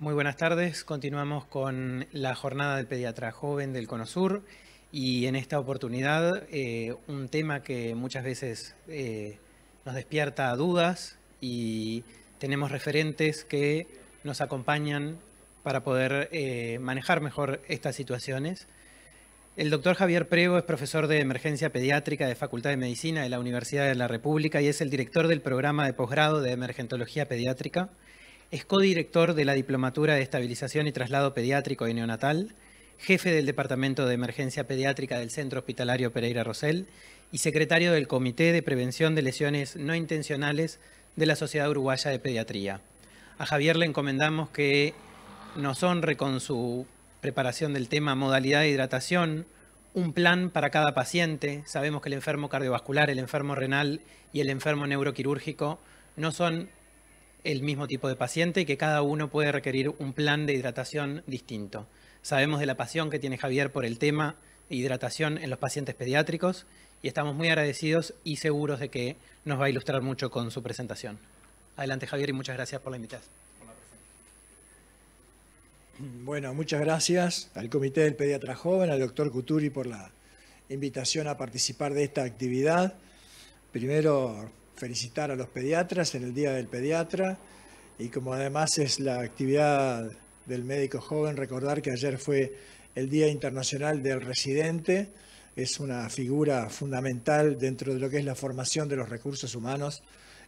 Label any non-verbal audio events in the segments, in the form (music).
Muy buenas tardes. Continuamos con la jornada del pediatra joven del CONOSUR y en esta oportunidad eh, un tema que muchas veces eh, nos despierta dudas y tenemos referentes que nos acompañan para poder eh, manejar mejor estas situaciones. El doctor Javier Prego es profesor de emergencia pediátrica de Facultad de Medicina de la Universidad de la República y es el director del programa de posgrado de emergentología pediátrica. Es codirector de la Diplomatura de Estabilización y Traslado Pediátrico y Neonatal, jefe del Departamento de Emergencia Pediátrica del Centro Hospitalario Pereira Rosell y secretario del Comité de Prevención de Lesiones No Intencionales de la Sociedad Uruguaya de Pediatría. A Javier le encomendamos que nos honre con su preparación del tema modalidad de hidratación, un plan para cada paciente. Sabemos que el enfermo cardiovascular, el enfermo renal y el enfermo neuroquirúrgico no son el mismo tipo de paciente y que cada uno puede requerir un plan de hidratación distinto. Sabemos de la pasión que tiene Javier por el tema hidratación en los pacientes pediátricos y estamos muy agradecidos y seguros de que nos va a ilustrar mucho con su presentación. Adelante Javier y muchas gracias por la invitación. Bueno, muchas gracias al Comité del Pediatra Joven, al doctor Cuturi por la invitación a participar de esta actividad. Primero, felicitar a los pediatras en el Día del Pediatra y como además es la actividad del médico joven, recordar que ayer fue el Día Internacional del Residente, es una figura fundamental dentro de lo que es la formación de los recursos humanos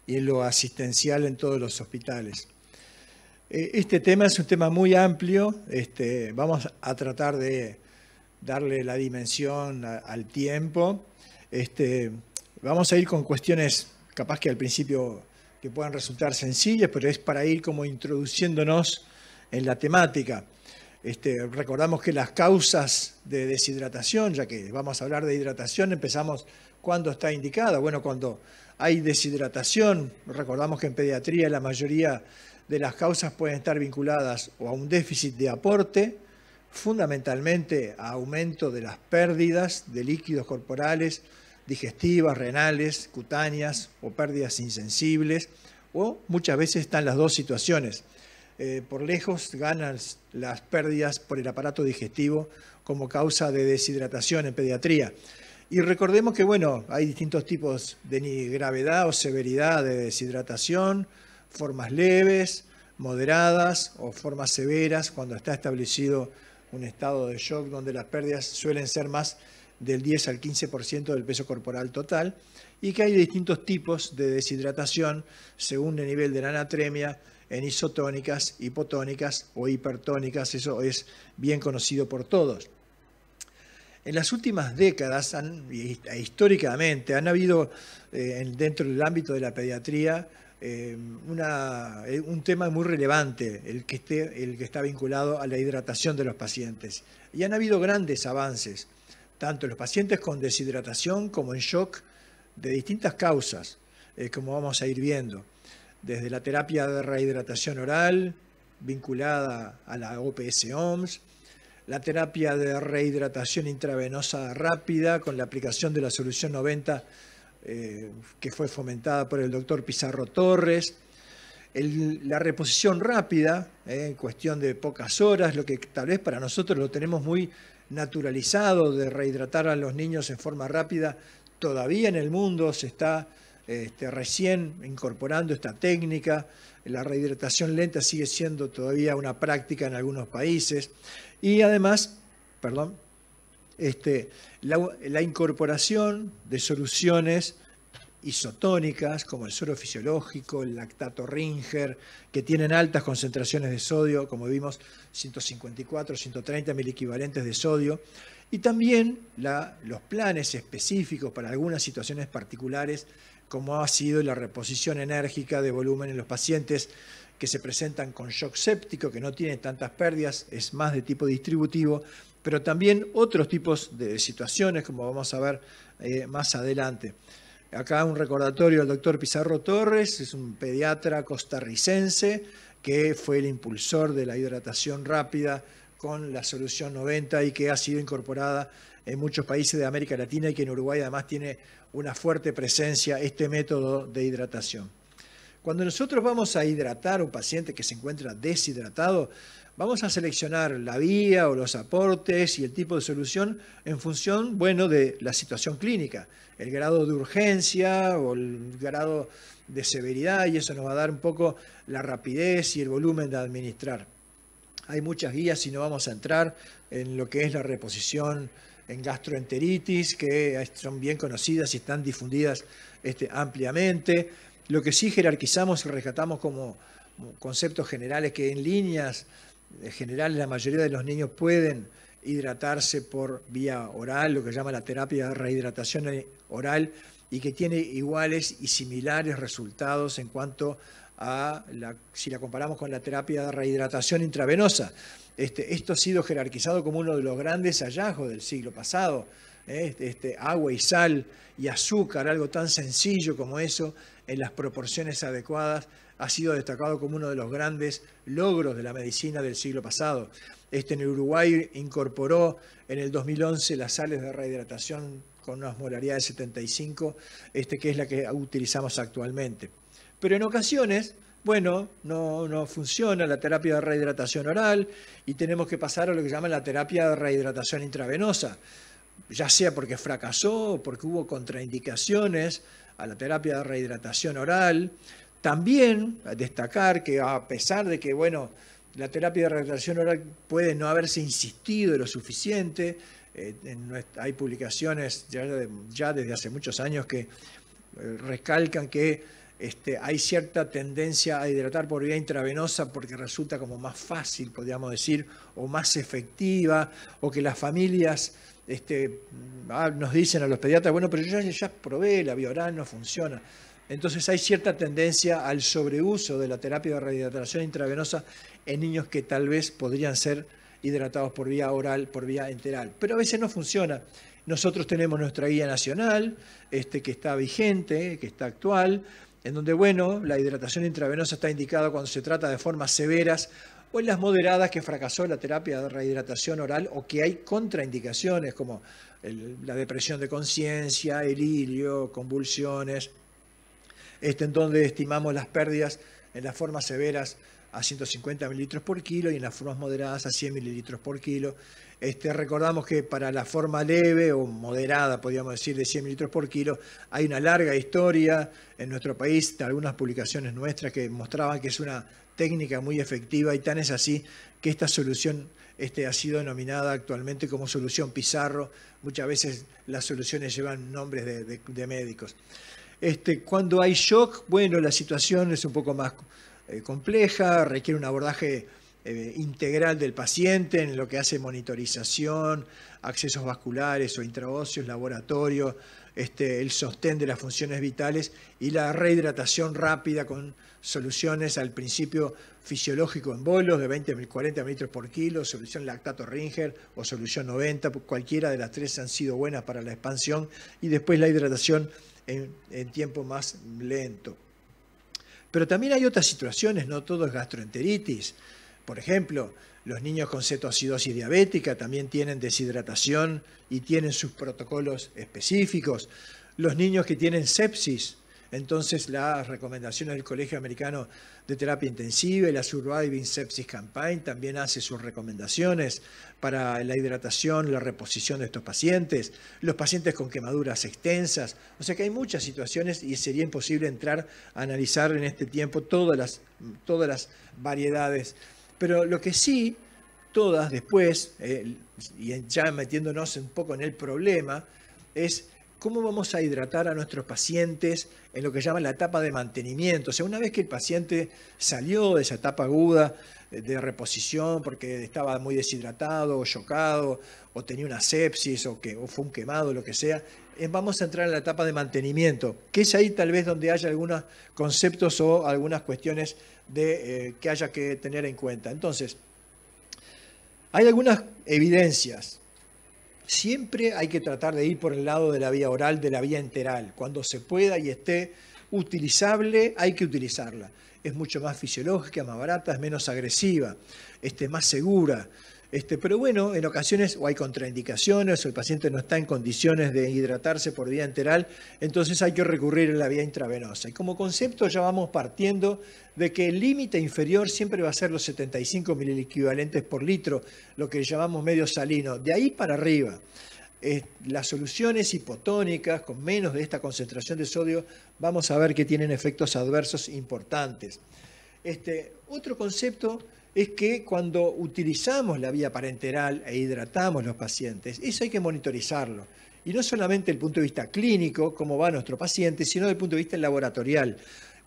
y en lo asistencial en todos los hospitales. Eh, este tema es un tema muy amplio, este, vamos a tratar de darle la dimensión al tiempo. Este, vamos a ir con cuestiones capaz que al principio que puedan resultar sencillas, pero es para ir como introduciéndonos en la temática. Este, recordamos que las causas de deshidratación, ya que vamos a hablar de hidratación, empezamos cuando está indicada. Bueno, cuando hay deshidratación, recordamos que en pediatría la mayoría de las causas pueden estar vinculadas o a un déficit de aporte, fundamentalmente a aumento de las pérdidas de líquidos corporales, digestivas, renales, cutáneas o pérdidas insensibles, o muchas veces están las dos situaciones. Eh, por lejos ganan las pérdidas por el aparato digestivo como causa de deshidratación en pediatría. Y recordemos que, bueno, hay distintos tipos de gravedad o severidad de deshidratación, formas leves, moderadas o formas severas cuando está establecido un estado de shock donde las pérdidas suelen ser más del 10 al 15% del peso corporal total y que hay distintos tipos de deshidratación según el nivel de la anatremia en isotónicas, hipotónicas o hipertónicas, eso es bien conocido por todos. En las últimas décadas, han, históricamente, han habido eh, dentro del ámbito de la pediatría eh, eh, un tema muy relevante, el que, esté, el que está vinculado a la hidratación de los pacientes. Y han habido grandes avances tanto en los pacientes con deshidratación como en shock de distintas causas, eh, como vamos a ir viendo, desde la terapia de rehidratación oral vinculada a la OPS-OMS, la terapia de rehidratación intravenosa rápida con la aplicación de la solución 90 eh, que fue fomentada por el doctor Pizarro Torres, la reposición rápida eh, en cuestión de pocas horas, lo que tal vez para nosotros lo tenemos muy naturalizado de rehidratar a los niños en forma rápida, todavía en el mundo se está este, recién incorporando esta técnica, la rehidratación lenta sigue siendo todavía una práctica en algunos países y además, perdón, este, la incorporación de soluciones isotónicas como el suero fisiológico, el lactato Ringer, que tienen altas concentraciones de sodio, como vimos, 154, 130 mil equivalentes de sodio, y también los planes específicos para algunas situaciones particulares, como ha sido la reposición enérgica de volumen en los pacientes que se presentan con shock séptico, que no tienen tantas pérdidas, es más de tipo distributivo, pero también otros tipos de situaciones, como vamos a ver eh, más adelante. Acá un recordatorio al doctor Pizarro Torres, es un pediatra costarricense que fue el impulsor de la hidratación rápida con la solución 90 y que ha sido incorporada en muchos países de América Latina y que en Uruguay además tiene una fuerte presencia este método de hidratación. Cuando nosotros vamos a hidratar a un paciente que se encuentra deshidratado, Vamos a seleccionar la vía o los aportes y el tipo de solución en función, bueno, de la situación clínica, el grado de urgencia o el grado de severidad y eso nos va a dar un poco la rapidez y el volumen de administrar. Hay muchas guías y no vamos a entrar en lo que es la reposición en gastroenteritis, que son bien conocidas y están difundidas este, ampliamente. Lo que sí jerarquizamos y rescatamos como conceptos generales que en líneas en general la mayoría de los niños pueden hidratarse por vía oral, lo que se llama la terapia de rehidratación oral, y que tiene iguales y similares resultados en cuanto a, la, si la comparamos con la terapia de rehidratación intravenosa. Este, esto ha sido jerarquizado como uno de los grandes hallazgos del siglo pasado. ¿eh? Este, este, agua y sal y azúcar, algo tan sencillo como eso, en las proporciones adecuadas, ha sido destacado como uno de los grandes logros de la medicina del siglo pasado. Este en Uruguay incorporó en el 2011 las sales de rehidratación con una osmolaridad de 75, este que es la que utilizamos actualmente. Pero en ocasiones, bueno, no, funciona la terapia de rehidratación oral y tenemos que pasar a lo que llaman llama la terapia de rehidratación intravenosa, ya sea porque fracasó, o porque hubo contraindicaciones a la terapia de rehidratación oral, también destacar que a pesar de que, bueno, la terapia de rehidratación oral puede no haberse insistido lo suficiente, eh, hay publicaciones ya, desde hace muchos años que eh, recalcan que este, hay cierta tendencia a hidratar por vía intravenosa porque resulta como más fácil, podríamos decir, o más efectiva, o que las familias este, ah, nos dicen a los pediatras, bueno, pero yo ya probé, la oral, no funciona. Entonces hay cierta tendencia al sobreuso de la terapia de rehidratación intravenosa en niños que tal vez podrían ser hidratados por vía oral, por vía enteral. Pero a veces no funciona. Nosotros tenemos nuestra guía nacional, este, que está vigente, que está actual, en donde, bueno, la hidratación intravenosa está indicada cuando se trata de formas severas o en las moderadas que fracasó la terapia de rehidratación oral o que hay contraindicaciones como la depresión de conciencia, el hilio, convulsiones, este, en donde estimamos las pérdidas en las formas severas a 150 mililitros por kilo y en las formas moderadas a 100 mililitros por kilo. Este, recordamos que para la forma leve o moderada, podríamos decir, de 100 mililitros por kilo, hay una larga historia en nuestro país, de algunas publicaciones nuestras que mostraban que es una técnica muy efectiva y tan es así que esta solución este, ha sido denominada actualmente como solución pizarro. Muchas veces las soluciones llevan nombres de médicos. Este, cuando hay shock, bueno, la situación es un poco más eh, compleja, requiere un abordaje eh, integral del paciente en lo que hace monitorización, accesos vasculares o intraocios, laboratorio, este, el sostén de las funciones vitales y la rehidratación rápida con soluciones al principio fisiológico en bolos de 20 40 mililitros por kilo, solución lactato Ringer o solución 90, cualquiera de las tres han sido buenas para la expansión y después la hidratación en, tiempo más lento. Pero también hay otras situaciones, no todo es gastroenteritis. Por ejemplo, los niños con cetoacidosis diabética también tienen deshidratación y tienen sus protocolos específicos. Los niños que tienen sepsis entonces, las recomendaciones del Colegio Americano de Terapia Intensiva y la Surviving Sepsis Campaign también hace sus recomendaciones para la hidratación, la reposición de estos pacientes, los pacientes con quemaduras extensas. O sea que hay muchas situaciones y sería imposible entrar a analizar en este tiempo todas las, todas las variedades. Pero lo que sí, todas después, eh, y ya metiéndonos un poco en el problema, es cómo vamos a hidratar a nuestros pacientes en lo que llaman la etapa de mantenimiento. O sea, una vez que el paciente salió de esa etapa aguda eh, de reposición porque estaba muy deshidratado o chocado o tenía una sepsis o, que, fue un quemado, lo que sea, eh, vamos a entrar en la etapa de mantenimiento, que es ahí tal vez donde haya algunos conceptos o algunas cuestiones de, eh, que haya que tener en cuenta. Entonces, hay algunas evidencias Siempre hay que tratar de ir por el lado de la vía oral, de la vía enteral. Cuando se pueda y esté utilizable, hay que utilizarla. Es mucho más fisiológica, más barata, es menos agresiva, esté más segura. Este, pero bueno, en ocasiones o hay contraindicaciones o el paciente no está en condiciones de hidratarse por vía enteral, entonces hay que recurrir a la vía intravenosa. Y como concepto ya vamos partiendo de que el límite inferior siempre va a ser los 75 equivalentes por litro, lo que llamamos medio salino. De ahí para arriba, eh, las soluciones hipotónicas con menos de esta concentración de sodio, vamos a ver que tienen efectos adversos importantes. Este, otro concepto es que cuando utilizamos la vía parenteral e hidratamos los pacientes, eso hay que monitorizarlo. Y no solamente desde el punto de vista clínico, cómo va nuestro paciente, sino desde el punto de vista laboratorial.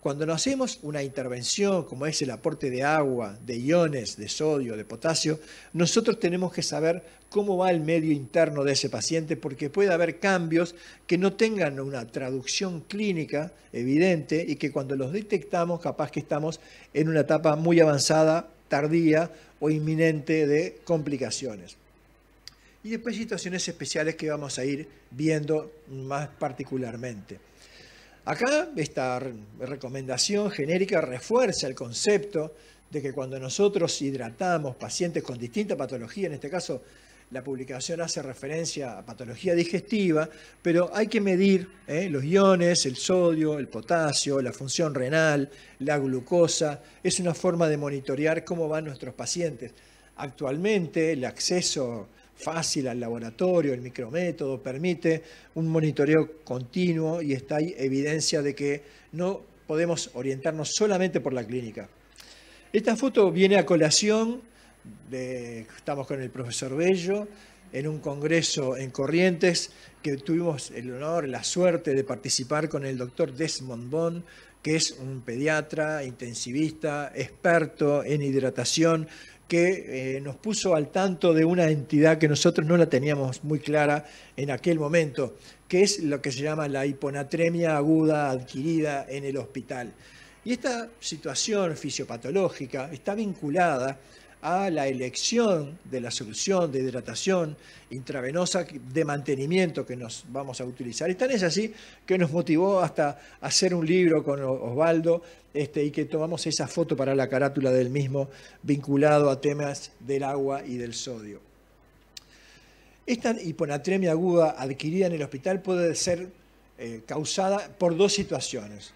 Cuando nos hacemos una intervención, como es el aporte de agua, de iones, de sodio, de potasio, nosotros tenemos que saber cómo va el medio interno de ese paciente, porque puede haber cambios que no tengan una traducción clínica evidente y que cuando los detectamos, capaz que estamos en una etapa muy avanzada tardía o inminente de complicaciones. Y después situaciones especiales que vamos a ir viendo más particularmente. Acá esta recomendación genérica refuerza el concepto de que cuando nosotros hidratamos pacientes con distinta patología, en este caso la publicación hace referencia a patología digestiva, pero hay que medir eh, los iones, el sodio, el potasio, la función renal, la glucosa. Es una forma de monitorear cómo van nuestros pacientes. Actualmente el acceso fácil al laboratorio, el micrométodo, permite un monitoreo continuo y está ahí evidencia de que no podemos orientarnos solamente por la clínica. Esta foto viene a colación estamos con el profesor Bello en un congreso en Corrientes que tuvimos el honor, la suerte de participar con el doctor Desmond Bond, que es un pediatra, intensivista, experto en hidratación, que eh, nos puso al tanto de una entidad que nosotros no la teníamos muy clara en aquel momento, que es lo que se llama la hiponatremia aguda adquirida en el hospital. Y esta situación fisiopatológica está vinculada a la elección de la solución de hidratación intravenosa de mantenimiento que nos vamos a utilizar. Y tan es así que nos motivó hasta hacer un libro con Osvaldo este, y que tomamos esa foto para la carátula del mismo vinculado a temas del agua y del sodio. Esta hiponatremia aguda adquirida en el hospital puede ser eh, causada por dos situaciones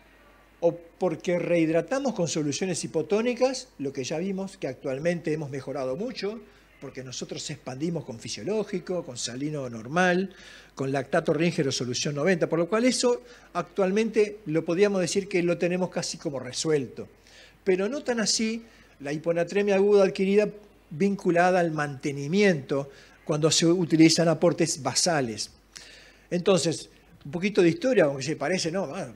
o porque rehidratamos con soluciones hipotónicas, lo que ya vimos que actualmente hemos mejorado mucho, porque nosotros expandimos con fisiológico, con salino normal, con lactato ringero, solución 90, por lo cual eso actualmente lo podríamos decir que lo tenemos casi como resuelto. Pero no tan así la hiponatremia aguda adquirida vinculada al mantenimiento cuando se utilizan aportes basales. Entonces, un poquito de historia, aunque se parece, ¿no? Ah,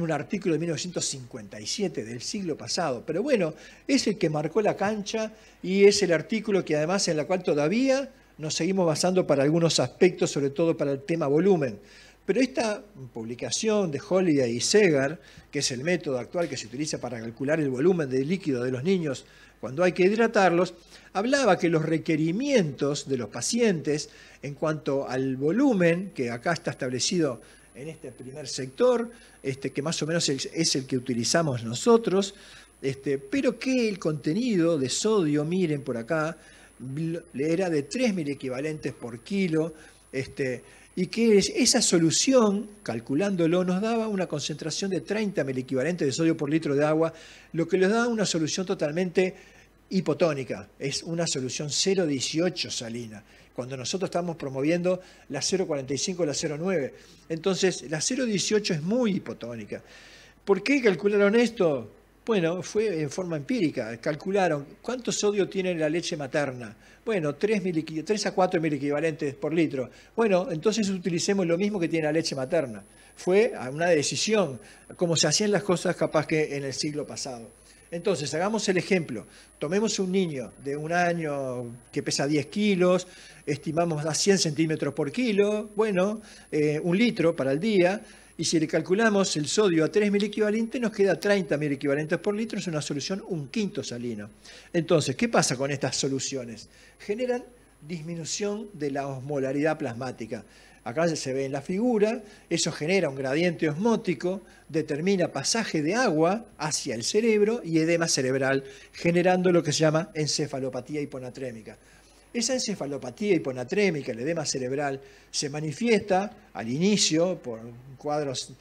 un artículo de 1957 del siglo pasado, pero bueno, es el que marcó la cancha y es el artículo que además en la cual todavía nos seguimos basando para algunos aspectos, sobre todo para el tema volumen. Pero esta publicación de Holiday y Segar, que es el método actual que se utiliza para calcular el volumen de líquido de los niños cuando hay que hidratarlos, hablaba que los requerimientos de los pacientes en cuanto al volumen, que acá está establecido en este primer sector, este, que más o menos es el que utilizamos nosotros, este, pero que el contenido de sodio, miren por acá, era de mil equivalentes por kilo, este, y que esa solución, calculándolo, nos daba una concentración de mil equivalentes de sodio por litro de agua, lo que nos daba una solución totalmente hipotónica, es una solución 0,18 salina, cuando nosotros estamos promoviendo la 0,45 la 0,9. Entonces, la 0,18 es muy hipotónica. ¿Por qué calcularon esto? Bueno, fue en forma empírica. Calcularon cuánto sodio tiene la leche materna. Bueno, tres 3 a 4 mil equivalentes por litro. Bueno, entonces utilicemos lo mismo que tiene la leche materna. Fue una decisión, como se hacían las cosas capaz que en el siglo pasado. Entonces, hagamos el ejemplo. Tomemos un niño de un año que pesa 10 kilos, estimamos a 100 centímetros por kilo, bueno, eh, un litro para el día, y si le calculamos el sodio a 3 mil equivalentes, nos queda 30 mil equivalentes por litro, es una solución un quinto salino. Entonces, ¿qué pasa con estas soluciones? Generan disminución de la osmolaridad plasmática acá se ve en la figura, eso genera un gradiente osmótico, determina pasaje de agua hacia el cerebro y edema cerebral, generando lo que se llama encefalopatía hiponatrémica. Esa encefalopatía hiponatrémica, el edema cerebral, se manifiesta al inicio por cuadros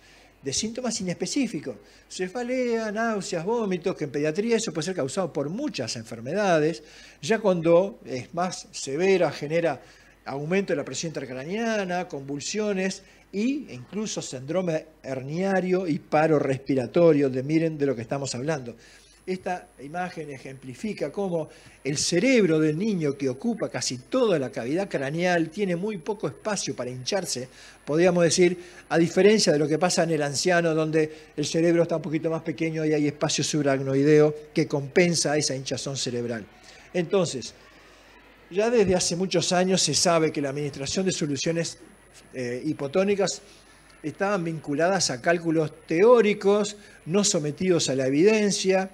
de síntomas inespecíficos, cefalea, náuseas, vómitos, que en pediatría eso puede ser causado por muchas enfermedades, ya cuando es más severa genera aumento de la presión intracraniana, convulsiones e incluso síndrome herniario y paro respiratorio, de miren de lo que estamos hablando. Esta imagen ejemplifica cómo el cerebro del niño que ocupa casi toda la cavidad craneal tiene muy poco espacio para hincharse, podríamos decir, a diferencia de lo que pasa en el anciano donde el cerebro está un poquito más pequeño y hay espacio subaracnoideo que compensa esa hinchazón cerebral. Entonces, ya desde hace muchos años se sabe que la administración de soluciones eh, hipotónicas estaban vinculadas a cálculos teóricos no sometidos a la evidencia,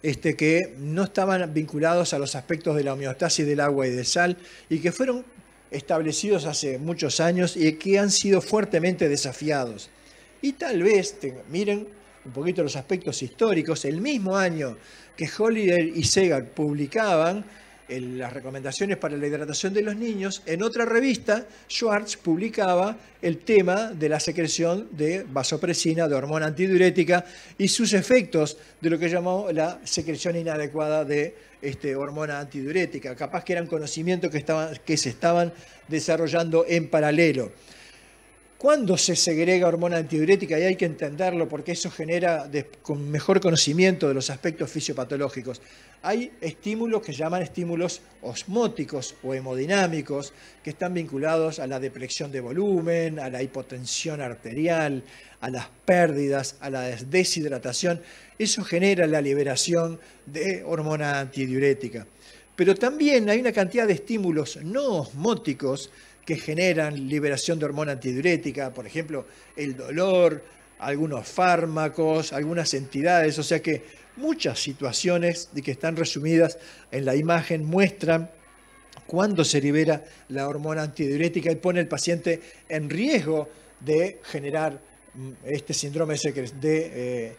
este, que no estaban vinculados a los aspectos de la homeostasis del agua y del sal y que fueron establecidos hace muchos años y que han sido fuertemente desafiados. Y tal vez, miren un poquito los aspectos históricos, el mismo año que Holliday y Segar publicaban en las recomendaciones para la hidratación de los niños, en otra revista Schwartz publicaba el tema de la secreción de vasopresina, de hormona antidiurética y sus efectos de lo que llamó la secreción inadecuada de este, hormona antidiurética. Capaz que eran conocimientos que, estaban, que se estaban desarrollando en paralelo. ¿Cuándo se segrega hormona antidiurética? Y hay que entenderlo porque eso genera con mejor conocimiento de los aspectos fisiopatológicos. Hay estímulos que llaman estímulos osmóticos o hemodinámicos que están vinculados a la depresión de volumen, a la hipotensión arterial, a las pérdidas, a la deshidratación. Eso genera la liberación de hormona antidiurética. Pero también hay una cantidad de estímulos no osmóticos que generan liberación de hormona antidiurética, por ejemplo, el dolor, algunos fármacos, algunas entidades, o sea que muchas situaciones de que están resumidas en la imagen muestran cuándo se libera la hormona antidiurética y pone al paciente en riesgo de generar mm, este síndrome de eh,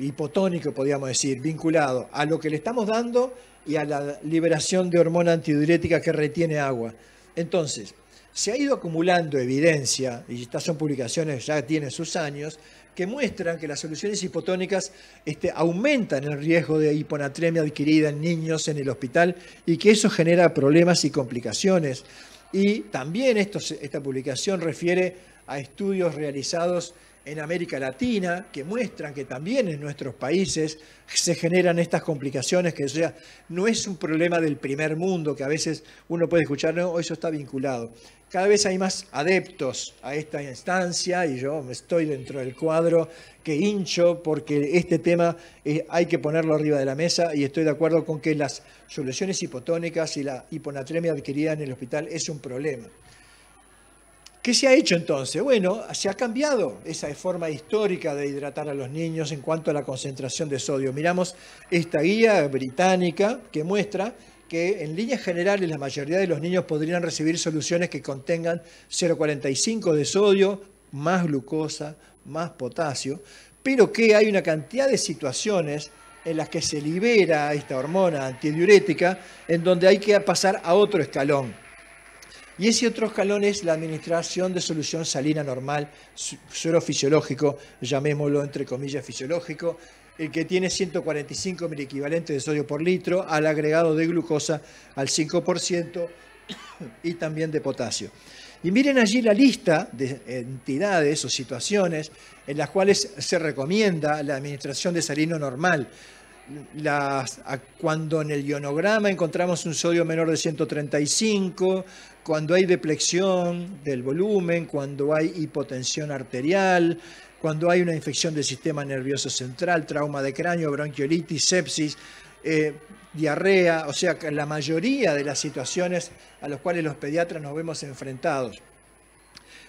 hipotónico, podríamos decir, vinculado a lo que le estamos dando y a la liberación de hormona antidiurética que retiene agua. Entonces, se ha ido acumulando evidencia, y estas son publicaciones ya tienen sus años, que muestran que las soluciones hipotónicas este, aumentan el riesgo de hiponatremia adquirida en niños en el hospital y que eso genera problemas y complicaciones. Y también esta publicación refiere a estudios realizados en América Latina que muestran que también en nuestros países se generan estas complicaciones, que sea, no es un problema del primer mundo, que a veces uno puede escuchar, no, eso está vinculado cada vez hay más adeptos a esta instancia y yo estoy dentro del cuadro que hincho porque este tema eh, hay que ponerlo arriba de la mesa y estoy de acuerdo con que las soluciones hipotónicas y la hiponatremia adquirida en el hospital es un problema. ¿Qué se ha hecho entonces? Bueno, se ha cambiado esa forma histórica de hidratar a los niños en cuanto a la concentración de sodio. Miramos esta guía británica que muestra que en líneas generales la mayoría de los niños podrían recibir soluciones que contengan 0,45 de sodio, más glucosa, más potasio, pero que hay una cantidad de situaciones en las que se libera esta hormona antidiurética, en donde hay que pasar a otro escalón. Y ese otro escalón es la administración de solución salina normal, suero fisiológico, llamémoslo entre comillas fisiológico, el que tiene 145 mil equivalentes de sodio por litro, al agregado de glucosa al 5% y también de potasio. Y miren allí la lista de entidades o situaciones en las cuales se recomienda la administración de salino normal. cuando en el ionograma encontramos un sodio menor de 135, cuando hay deplexión del volumen, cuando hay hipotensión arterial, cuando hay una infección del sistema nervioso central, trauma de cráneo, bronquiolitis, sepsis, eh, diarrea, o sea, la mayoría de las situaciones a las cuales los pediatras nos vemos enfrentados.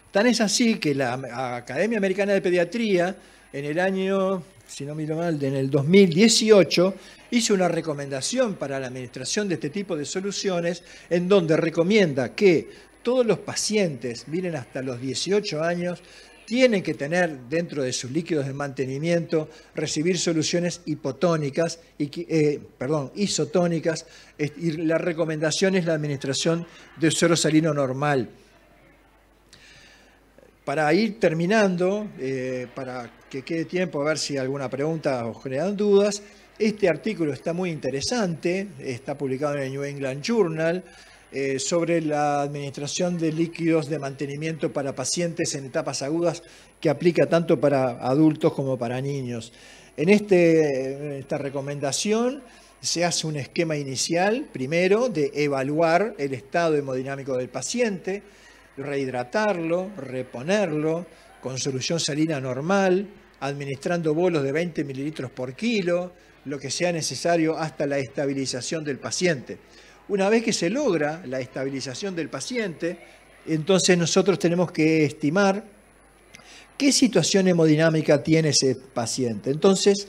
Tan es así que la Academia Americana de Pediatría, en el año, si no miro mal, en el 2018, hizo una recomendación para la administración de este tipo de soluciones, en donde recomienda que todos los pacientes, miren hasta los 18 años, tienen que tener dentro de sus líquidos de mantenimiento, recibir soluciones hipotónicas, eh, perdón, isotónicas, y la recomendación es la administración de suero salino normal. Para ir terminando, eh, para que quede tiempo a ver si alguna pregunta os crean dudas, este artículo está muy interesante, está publicado en el New England Journal, eh, sobre la administración de líquidos de mantenimiento para pacientes en etapas agudas que aplica tanto para adultos como para niños. Este, en esta recomendación se hace un esquema inicial, primero, de evaluar el estado hemodinámico del paciente, rehidratarlo, reponerlo con solución salina normal, administrando bolos de 20 mililitros por kilo, lo que sea necesario hasta la estabilización del paciente. Una vez que se logra la estabilización del paciente, entonces nosotros tenemos que estimar qué situación hemodinámica tiene ese paciente. Entonces,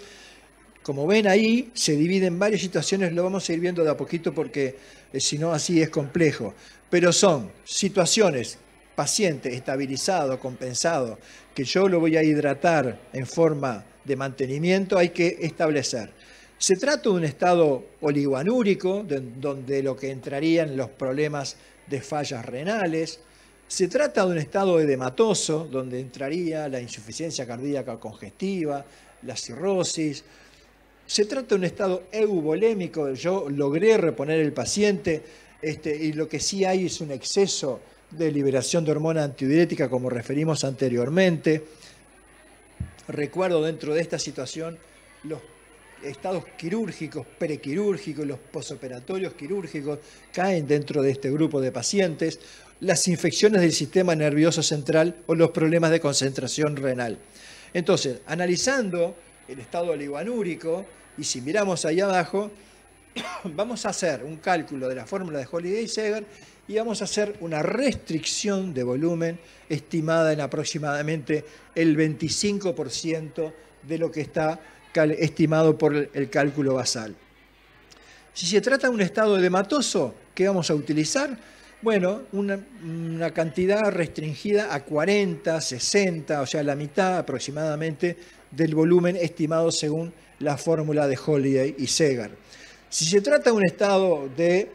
como ven ahí, se divide en varias situaciones, lo vamos a ir viendo de a poquito porque eh, si no así es complejo. Pero son situaciones, paciente estabilizado, compensado, que yo lo voy a hidratar en forma de mantenimiento, hay que establecer. Se trata de un estado oliguanúrico, donde lo que entrarían los problemas de fallas renales. Se trata de un estado edematoso, donde entraría la insuficiencia cardíaca congestiva, la cirrosis. Se trata de un estado eubolémico, yo logré reponer el paciente este, y lo que sí hay es un exceso de liberación de hormona antidiurética como referimos anteriormente. Recuerdo dentro de esta situación los estados quirúrgicos, prequirúrgicos, los posoperatorios quirúrgicos caen dentro de este grupo de pacientes, las infecciones del sistema nervioso central o los problemas de concentración renal. Entonces, analizando el estado oliganúrico y si miramos ahí abajo, (coughs) vamos a hacer un cálculo de la fórmula de Holiday segar y vamos a hacer una restricción de volumen estimada en aproximadamente el 25% de lo que está estimado por el cálculo basal. Si se trata de un estado hematoso, ¿qué vamos a utilizar? Bueno, una, cantidad restringida a 40, 60, o sea, la mitad aproximadamente del volumen estimado según la fórmula de Holiday y Segar. Si se trata de un estado de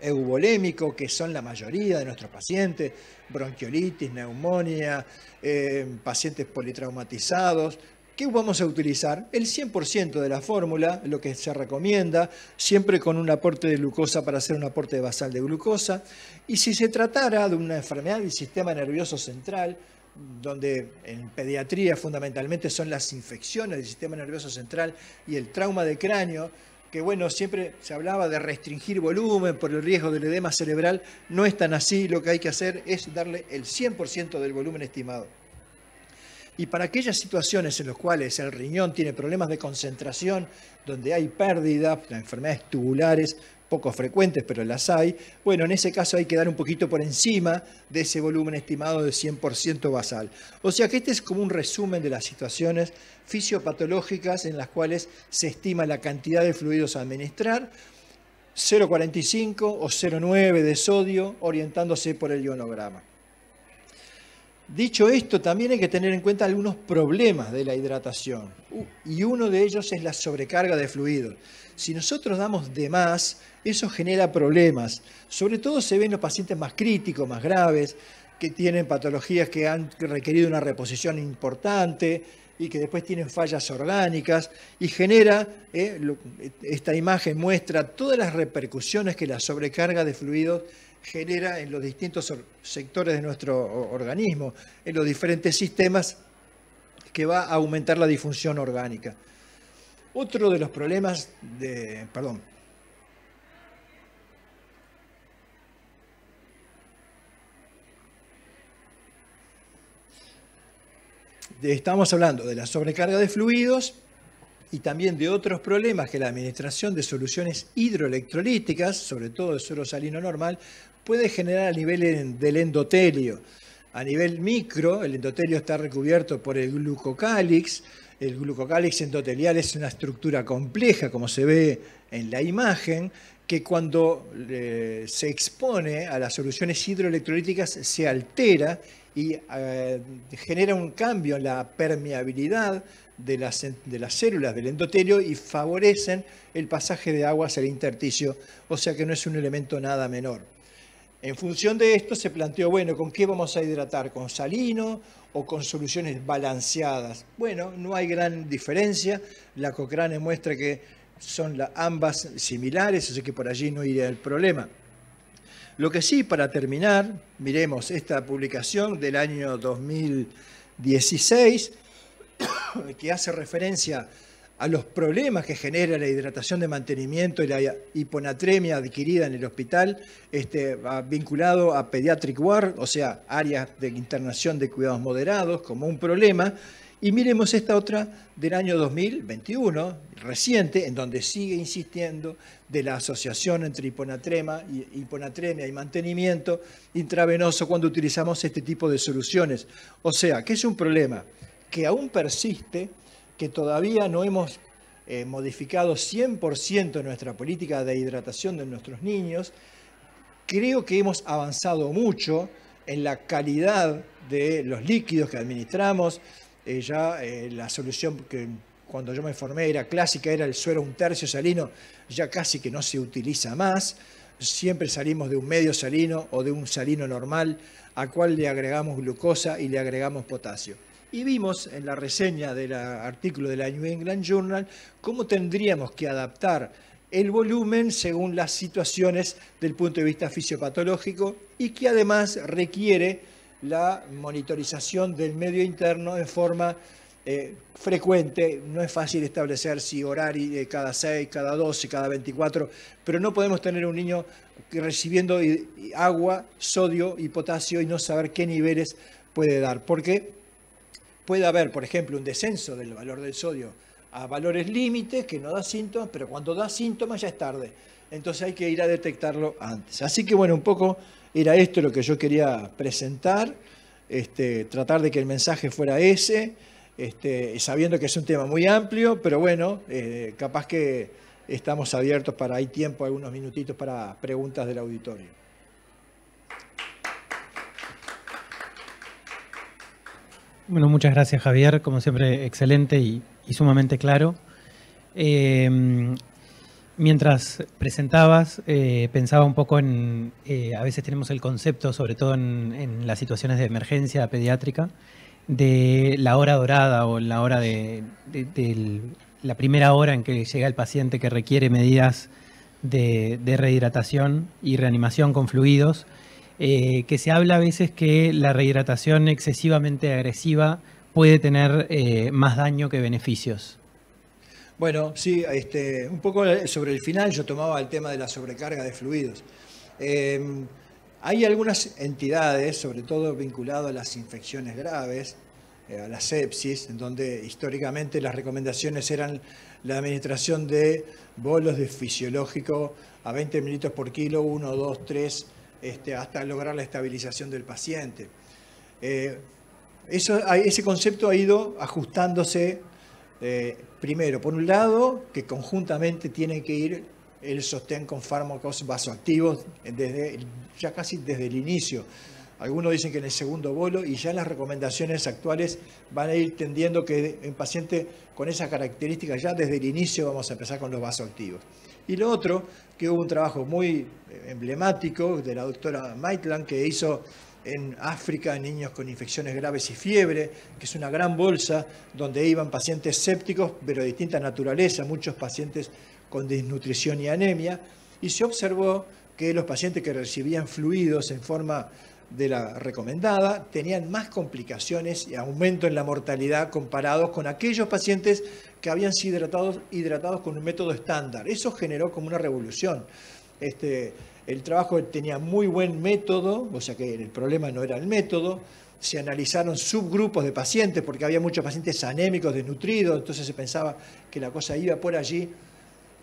eubolémico, que son la mayoría de nuestros pacientes, bronquiolitis, neumonía, eh, pacientes politraumatizados, ¿Qué vamos a utilizar? El 100% de la fórmula, lo que se recomienda, siempre con un aporte de glucosa para hacer un aporte basal de glucosa. Y si se tratara de una enfermedad del sistema nervioso central, donde en pediatría fundamentalmente son las infecciones del sistema nervioso central y el trauma de cráneo, que bueno, siempre se hablaba de restringir volumen por el riesgo del edema cerebral, no es tan así, lo que hay que hacer es darle el 100% del volumen estimado. Y para aquellas situaciones en las cuales el riñón tiene problemas de concentración, donde hay pérdida, enfermedades tubulares, poco frecuentes, pero las hay, bueno, en ese caso hay que dar un poquito por encima de ese volumen estimado de 100% basal. O sea que este es como un resumen de las situaciones fisiopatológicas en las cuales se estima la cantidad de fluidos a administrar, 0,45 o 0,9 de sodio, orientándose por el ionograma. Dicho esto, también hay que tener en cuenta algunos problemas de la hidratación y uno de ellos es la sobrecarga de fluidos. Si nosotros damos de más, eso genera problemas. Sobre todo se ven los pacientes más críticos, más graves, que tienen patologías que han requerido una reposición importante y que después tienen fallas orgánicas y genera, eh, esta imagen muestra todas las repercusiones que la sobrecarga de fluidos genera en los distintos sectores de nuestro organismo, en los diferentes sistemas, que va a aumentar la difusión orgánica. Otro de los problemas de... Perdón. estamos hablando de la sobrecarga de fluidos y también de otros problemas que la administración de soluciones hidroelectrolíticas, sobre todo de suelo salino normal, puede generar a nivel del endotelio. A nivel micro, el endotelio está recubierto por el glucocálix. El glucocálix endotelial es una estructura compleja, como se ve en la imagen, que cuando eh, se expone a las soluciones hidroelectrolíticas se altera y eh, genera un cambio en la permeabilidad de las, células del endotelio y favorecen el pasaje de agua hacia el intersticio, o sea que no es un elemento nada menor. En función de esto se planteó, bueno, ¿con qué vamos a hidratar? ¿Con salino o con soluciones balanceadas? Bueno, no hay gran diferencia. La Cochrane muestra que son las ambas similares, así que por allí no iría el problema. Lo que sí, para terminar, miremos esta publicación del año 2016 (coughs) que hace referencia a los problemas que genera la hidratación de mantenimiento y la hiponatremia adquirida en el hospital, este, vinculado a pediatric ward, o sea, áreas de internación de cuidados moderados, como un problema. Y miremos esta otra del año 2021, reciente, en donde sigue insistiendo de la asociación entre hiponatremia y mantenimiento intravenoso cuando utilizamos este tipo de soluciones. O sea, que es un problema que aún persiste, que todavía no hemos eh, modificado 100% nuestra política de hidratación de nuestros niños. Creo que hemos avanzado mucho en la calidad de los líquidos que administramos. Eh, ya eh, la solución que cuando yo me formé era clásica, era el suero un tercio salino, ya casi que no se utiliza más. Siempre salimos de un medio salino o de un salino normal, a cual le agregamos glucosa y le agregamos potasio. Y vimos en la reseña del artículo de la New England Journal cómo tendríamos que adaptar el volumen según las situaciones del punto de vista fisiopatológico y que además requiere la monitorización del medio interno en forma eh, frecuente. No es fácil establecer si horario cada 6, cada 12, cada 24, pero no podemos tener un niño recibiendo agua, sodio y potasio y no saber qué niveles puede dar, ¿Por qué? puede haber, por ejemplo, un descenso del valor del sodio a valores límites que no da síntomas, pero cuando da síntomas ya es tarde. Entonces hay que ir a detectarlo antes. Así que bueno, un poco era esto lo que yo quería presentar, este, tratar de que el mensaje fuera ese, este, sabiendo que es un tema muy amplio, pero bueno, eh, capaz que estamos abiertos para, hay tiempo, algunos minutitos para preguntas del auditorio. Bueno, muchas gracias Javier, como siempre excelente y, sumamente claro. Eh, mientras presentabas, eh, pensaba un poco en, eh, a veces tenemos el concepto, sobre todo en, las situaciones de emergencia pediátrica, de la hora dorada o la hora de, la primera hora en que llega el paciente que requiere medidas de rehidratación y reanimación con fluidos eh, que se habla a veces que la rehidratación excesivamente agresiva puede tener eh, más daño que beneficios. Bueno, sí, este, un poco sobre el final yo tomaba el tema de la sobrecarga de fluidos. Em, hay algunas entidades, sobre todo vinculado a las infecciones graves, eh, a la sepsis, en donde históricamente las recomendaciones eran la administración de bolos de fisiológico a 20 mililitros por kilo, 1, 2, 3, este, hasta lograr la estabilización del paciente. Eh, ese concepto ha ido ajustándose, eh, primero, por un lado, que conjuntamente tiene que ir el sostén con fármacos vasoactivos ya casi desde el inicio. Algunos dicen que en el segundo bolo y ya las recomendaciones actuales van a ir tendiendo que en paciente con esas características ya desde el inicio vamos a empezar con los vasoactivos. Y lo otro, que hubo un trabajo muy eh, emblemático de la doctora Maitland que hizo en África niños con infecciones graves y fiebre, que es una gran bolsa donde iban pacientes sépticos, pero de distinta naturaleza, muchos pacientes con desnutrición y anemia, y se observó que los pacientes que recibían fluidos en forma de la recomendada tenían más complicaciones y aumento en la mortalidad comparados con aquellos pacientes que habían sido hidratados, hidratados con un método estándar. Eso generó como una revolución. Este, el trabajo tenía muy buen método, o sea que el problema no era el método. Se analizaron subgrupos de pacientes, porque había muchos pacientes anémicos, desnutridos, entonces se pensaba que la cosa iba por allí.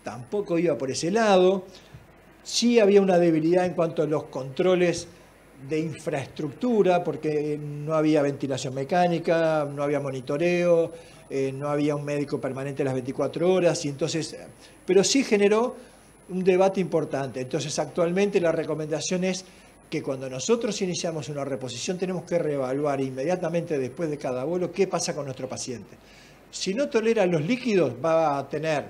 Tampoco iba por ese lado. Sí había una debilidad en cuanto a los controles de infraestructura, porque no había ventilación mecánica, no había monitoreo, eh, no había un médico permanente las 24 horas, y entonces, pero sí generó un debate importante. Entonces, actualmente la recomendación es que cuando nosotros iniciamos una reposición tenemos que reevaluar inmediatamente después de cada vuelo qué pasa con nuestro paciente. Si no tolera los líquidos, va a tener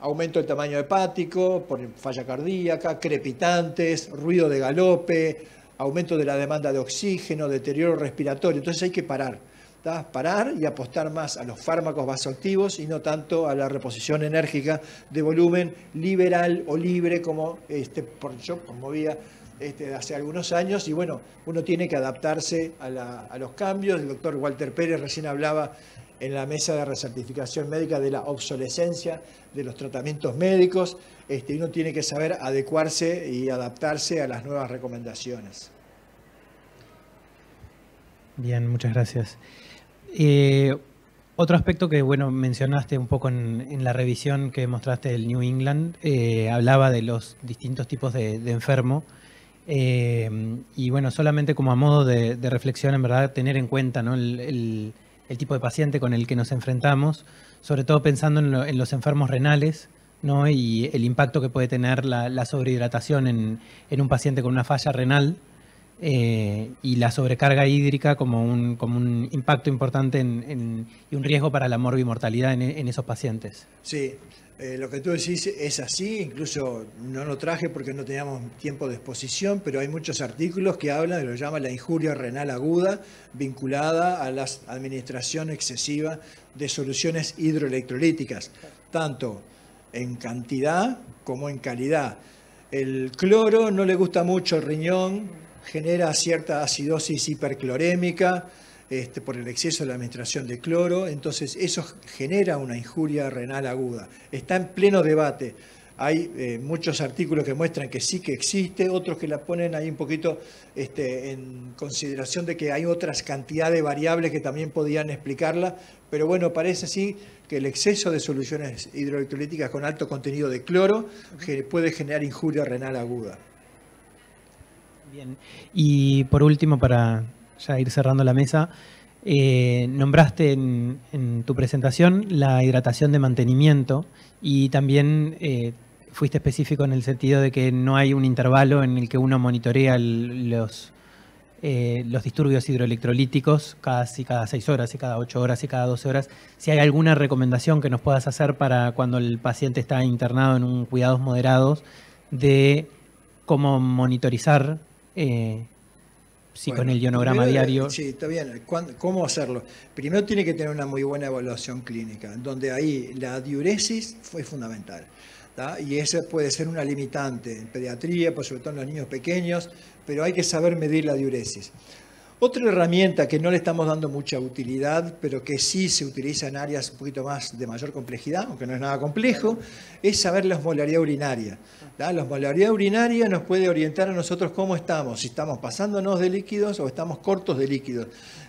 aumento del tamaño hepático, por falla cardíaca, crepitantes, ruido de galope, aumento de la demanda de oxígeno, deterioro respiratorio. Entonces hay que parar, parar y apostar más a los fármacos vasoactivos y no tanto a la reposición enérgica de volumen liberal o libre como este, yo conmovía este, hace algunos años y bueno, uno tiene que adaptarse a, a los cambios. El doctor Walter Pérez recién hablaba en la mesa de recertificación médica de la obsolescencia de los tratamientos médicos. Este, uno tiene que saber adecuarse y adaptarse a las nuevas recomendaciones. Bien, muchas gracias. Eh, otro aspecto que bueno mencionaste un poco en, la revisión que mostraste del New England, eh, hablaba de los distintos tipos de, enfermo. Eh, y bueno, solamente como a modo de, reflexión, en verdad, tener en cuenta el, tipo de paciente con el que nos enfrentamos, sobre todo pensando en los enfermos renales, y el impacto que puede tener la, sobrehidratación en, un paciente con una falla renal eh, y la sobrecarga hídrica como un, impacto importante y un riesgo para la morbimortalidad en, en esos pacientes. Sí, eh, lo que tú decís es así, incluso no lo traje porque no teníamos tiempo de exposición, pero hay muchos artículos que hablan de lo que llama la injuria renal aguda vinculada a la administración excesiva de soluciones hidroelectrolíticas, tanto en cantidad como en calidad. El cloro no le gusta mucho el riñón, genera cierta acidosis hiperclorémica este, por el exceso de la administración de cloro, entonces eso genera una injuria renal aguda. Está en pleno debate. Hay eh, muchos artículos que muestran que sí que existe, otros que la ponen ahí un poquito este, en consideración de que hay otras cantidades de variables que también podían explicarla, pero bueno, parece así que el exceso de soluciones hidroelectrolíticas con alto contenido de cloro puede generar injuria renal aguda. Bien, y por último, para ya ir cerrando la mesa, eh, nombraste en, tu presentación la hidratación de mantenimiento y también eh, fuiste específico en el sentido de que no hay un intervalo en el que uno monitorea los, eh, los disturbios hidroelectrolíticos casi cada seis horas, y cada ocho horas, y cada 12 horas. Si hay alguna recomendación que nos puedas hacer para cuando el paciente está internado en un cuidados moderados de cómo monitorizar, eh, si con el ionograma diario. Sí, está bien. ¿Cómo hacerlo? Primero tiene que tener una muy buena evaluación clínica, donde ahí la diuresis fue fundamental y esa puede ser una limitante en pediatría, por pues, sobre todo en los niños pequeños, pero hay que saber medir la diuresis. Otra herramienta que no le estamos dando mucha utilidad, pero que sí se utiliza en áreas un poquito más de mayor complejidad, aunque no es nada complejo, es saber la osmolaridad urinaria. La osmolaridad urinaria nos puede orientar a nosotros cómo estamos, si estamos pasándonos de líquidos o estamos cortos de líquidos.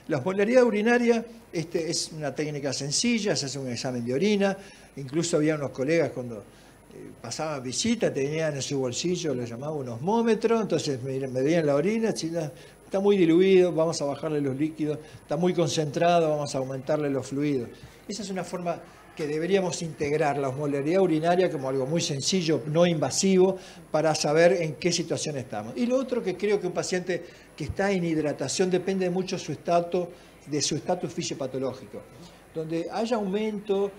La osmolaridad urinaria este, es una técnica sencilla, se hace un examen de orina, incluso había unos colegas cuando eh, pasaba visita, tenían en su bolsillo, lo llamaba un osmómetro, entonces me, veían la orina, está muy diluido, vamos a bajarle los líquidos, está muy concentrado, vamos a aumentarle los fluidos. Esa es una forma que deberíamos integrar la osmolaridad urinaria como algo muy sencillo, no invasivo, para saber en qué situación estamos. Y lo otro que creo que un paciente que está en hidratación depende mucho su estatus, de su estatus fisiopatológico. Donde haya aumento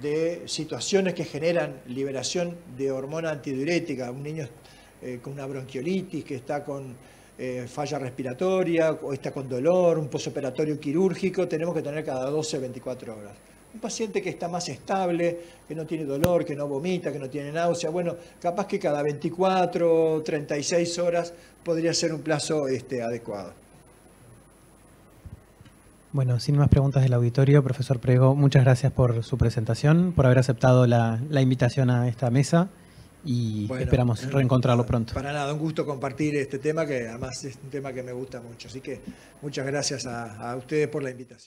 de situaciones que generan liberación de hormona antidiurética, un niño eh, con una bronquiolitis que está con eh, falla respiratoria o está con dolor, un posoperatorio quirúrgico, tenemos que tener cada 12 24 horas. Un paciente que está más estable, que no tiene dolor, que no vomita, que no tiene náusea, bueno, capaz que cada 24 36 horas podría ser un plazo este, adecuado. Bueno, sin más preguntas del auditorio, profesor Prego, muchas gracias por su presentación, por haber aceptado la, invitación a esta mesa y esperamos eh, reencontrarlo pronto. Para nada, un gusto compartir este tema que además es un tema que me gusta mucho. Así que muchas gracias a ustedes por la invitación.